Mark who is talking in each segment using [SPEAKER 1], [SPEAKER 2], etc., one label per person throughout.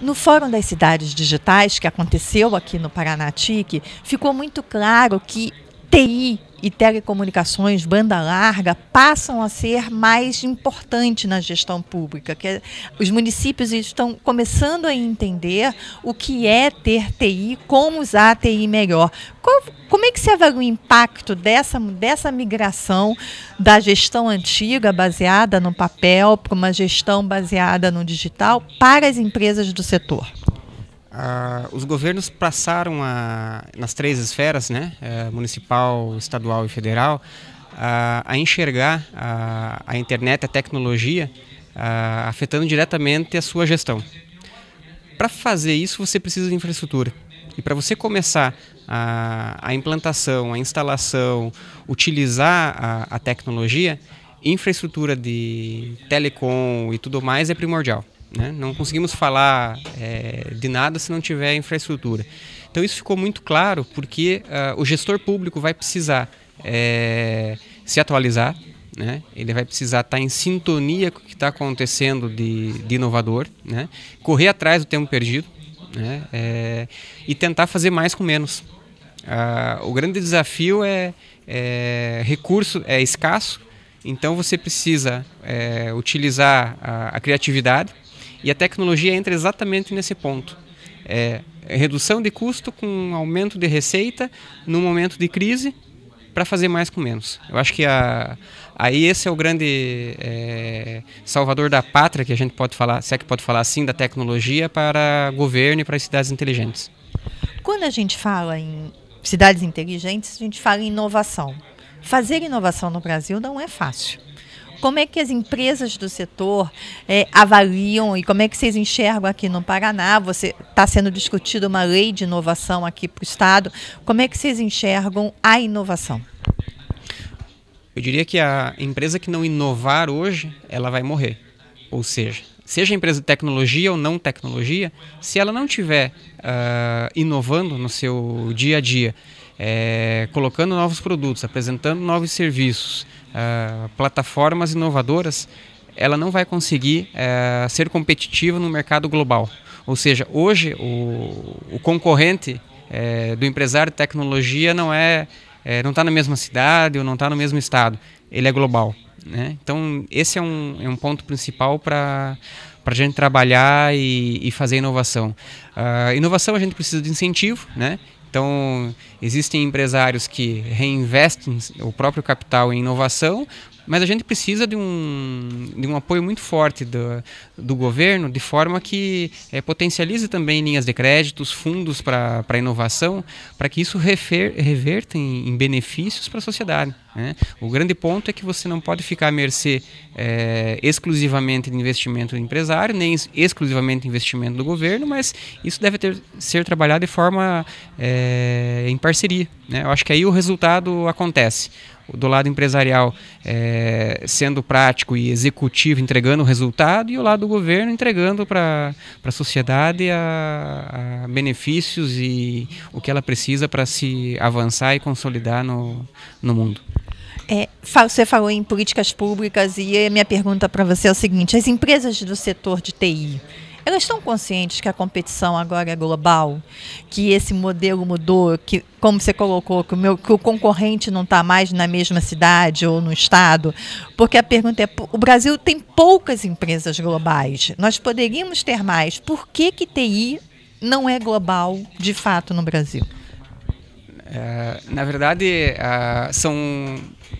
[SPEAKER 1] No Fórum das Cidades Digitais, que aconteceu aqui no Paranatique, ficou muito claro que TI e telecomunicações, banda larga, passam a ser mais importante na gestão pública. Que é, os municípios estão começando a entender o que é ter TI, como usar a TI melhor. Como é que se avalia o impacto dessa, dessa migração da gestão antiga, baseada no papel, para uma gestão baseada no digital, para as empresas do setor?
[SPEAKER 2] Ah, os governos passaram a, nas três esferas, né, eh, municipal, estadual e federal, a, a enxergar a, a, internet, a tecnologia, ah, afetando diretamente a sua gestão. Para fazer isso, você precisa de infraestrutura. E para você começar a, implantação, a instalação, utilizar a tecnologia, infraestrutura de telecom e tudo mais é primordial. Né? Não conseguimos falar é, de nada se não tiver infraestrutura. Então isso ficou muito claro porque uh, o gestor público vai precisar é, se atualizar, né? ele vai precisar estar tá em sintonia com o que está acontecendo de, de inovador, né? correr atrás do tempo perdido né? é, e tentar fazer mais com menos. Uh, o grande desafio é, é recurso é escasso, então você precisa é, utilizar a, a criatividade, e a tecnologia entra exatamente nesse ponto. É, redução de custo com aumento de receita no momento de crise para fazer mais com menos. Eu acho que a, aí esse é o grande é, salvador da pátria que a gente pode falar, se é que pode falar assim, da tecnologia para governo e para cidades inteligentes.
[SPEAKER 1] Quando a gente fala em cidades inteligentes, a gente fala em inovação. Fazer inovação no Brasil não é fácil. Como é que as empresas do setor é, avaliam e como é que vocês enxergam aqui no Paraná? Você está sendo discutida uma lei de inovação aqui para o Estado. Como é que vocês enxergam a inovação?
[SPEAKER 2] Eu diria que a empresa que não inovar hoje, ela vai morrer. Ou seja, seja empresa de tecnologia ou não tecnologia, se ela não tiver uh, inovando no seu dia a dia, é, colocando novos produtos, apresentando novos serviços, é, plataformas inovadoras, ela não vai conseguir é, ser competitiva no mercado global. Ou seja, hoje o, o concorrente é, do empresário de tecnologia não é, é não está na mesma cidade ou não está no mesmo estado, ele é global. Né? Então esse é um, é um ponto principal para para a gente trabalhar e, e fazer inovação. Uh, inovação a gente precisa de incentivo, né? Então, existem empresários que reinvestem o próprio capital em inovação mas a gente precisa de um, de um apoio muito forte do, do governo, de forma que é, potencialize também linhas de créditos, fundos para inovação, para que isso refer, reverta em, em benefícios para a sociedade. Né? O grande ponto é que você não pode ficar à mercê é, exclusivamente de investimento do empresário, nem exclusivamente de investimento do governo, mas isso deve ter, ser trabalhado de forma é, em parceria. Né? Eu acho que aí o resultado acontece do lado empresarial é, sendo prático e executivo, entregando o resultado, e o lado do governo entregando para a sociedade a, benefícios e o que ela precisa para se avançar e consolidar no, no mundo.
[SPEAKER 1] É, você falou em políticas públicas e a minha pergunta para você é o seguinte: as empresas do setor de TI, elas estão conscientes que a competição agora é global, que esse modelo mudou, que como você colocou, que o, meu, que o concorrente não está mais na mesma cidade ou no estado? Porque a pergunta é: o Brasil tem poucas empresas globais, nós poderíamos ter mais. Por que, que TI não é global de fato no Brasil?
[SPEAKER 2] É, na verdade, ah, são,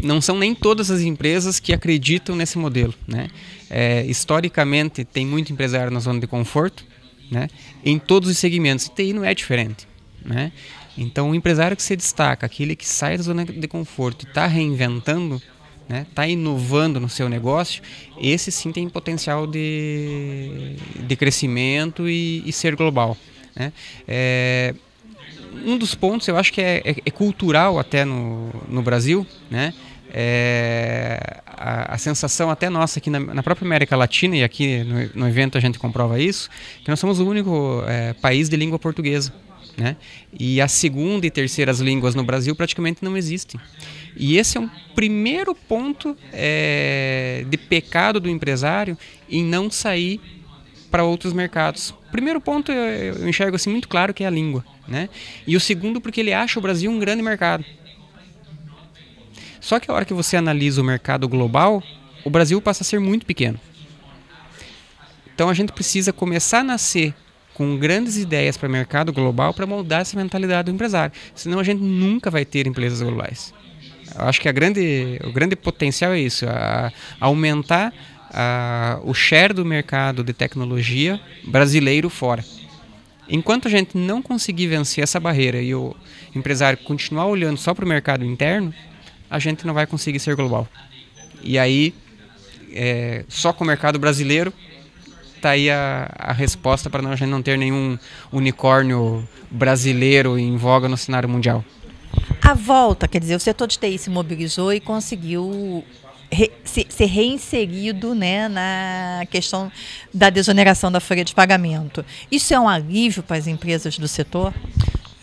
[SPEAKER 2] não são nem todas as empresas que acreditam nesse modelo. Né? É, historicamente, tem muito empresário na zona de conforto, né? Em todos os segmentos. E TI não é diferente, né? Então, o empresário que se destaca, aquele que sai da zona de conforto e está reinventando, está né? inovando no seu negócio, esse sim tem potencial de, de crescimento e, e ser global. Né? É, um dos pontos, eu acho que é, é, é cultural até no, no Brasil, né? É, a, a, sensação até nossa aqui na, na própria América Latina, e aqui no, no, evento a gente comprova isso, que nós somos o único é, país de língua portuguesa. Né? E a segunda e terceiras línguas no Brasil praticamente não existem. E esse é um primeiro ponto é, de pecado do empresário em não sair para outros mercados. Primeiro ponto eu, eu enxergo assim muito claro que é a língua, né? E o segundo porque ele acha o Brasil um grande mercado. Só que a hora que você analisa o mercado global, o Brasil passa a ser muito pequeno. Então a gente precisa começar a nascer com grandes ideias para o mercado global para moldar essa mentalidade do empresário. Senão a gente nunca vai ter empresas globais. Eu acho que a grande, o grande potencial é isso, a, a aumentar a, o share do mercado de tecnologia brasileiro fora. Enquanto a gente não conseguir vencer essa barreira e o empresário continuar olhando só para o mercado interno, a gente não vai conseguir ser global. E aí, é, só com o mercado brasileiro, está aí a, a resposta para a gente não ter nenhum unicórnio brasileiro em voga no cenário mundial.
[SPEAKER 1] A volta, quer dizer, o setor de TI se mobilizou e conseguiu Re, se, ser reinserido né, na questão da desoneração da folha de pagamento. Isso é um alívio para as empresas do setor?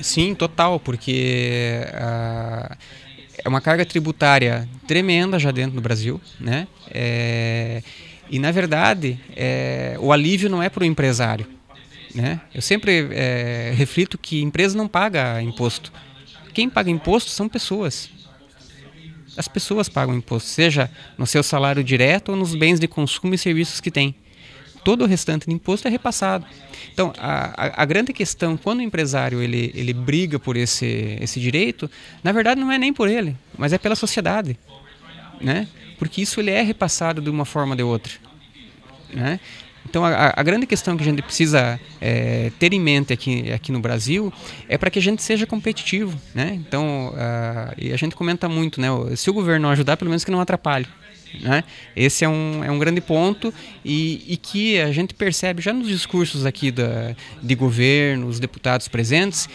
[SPEAKER 2] Sim, total, porque. Uh é uma carga tributária tremenda já dentro do Brasil, né? É, e na verdade, é, o alívio não é para o empresário, né? Eu sempre é, reflito que empresa não paga imposto. Quem paga imposto são pessoas. As pessoas pagam imposto, seja no seu salário direto ou nos bens de consumo e serviços que têm todo o restante de imposto é repassado. Então, a, a, a, grande questão, quando o empresário ele, ele briga por esse, esse direito, na verdade não é nem por ele, mas é pela sociedade. Né? Porque isso ele é repassado de uma forma ou de outra. Né? Então, a, a, grande questão que a gente precisa é, ter em mente aqui, aqui no Brasil é para que a gente seja competitivo. Né? Então, e a gente comenta muito, né? se o governo não ajudar, pelo menos que não atrapalhe. Né? Esse é um, é um grande ponto e, e que a gente percebe já nos discursos aqui da, de governo, os deputados presentes,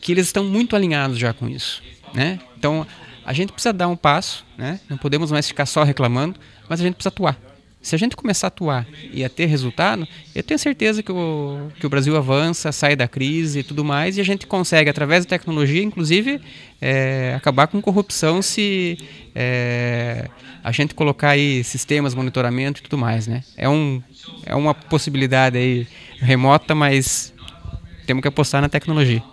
[SPEAKER 2] que eles estão muito alinhados já com isso. Né? Então, a gente precisa dar um passo, né? não podemos mais ficar só reclamando, mas a gente precisa atuar. Se a gente começar a atuar e a ter resultado, eu tenho certeza que o, que o Brasil avança, sai da crise e tudo mais, e a gente consegue, através da tecnologia, inclusive, é, acabar com corrupção se é, a gente colocar aí sistemas, monitoramento e tudo mais. Né? É, um, é uma possibilidade aí remota, mas temos que apostar na tecnologia.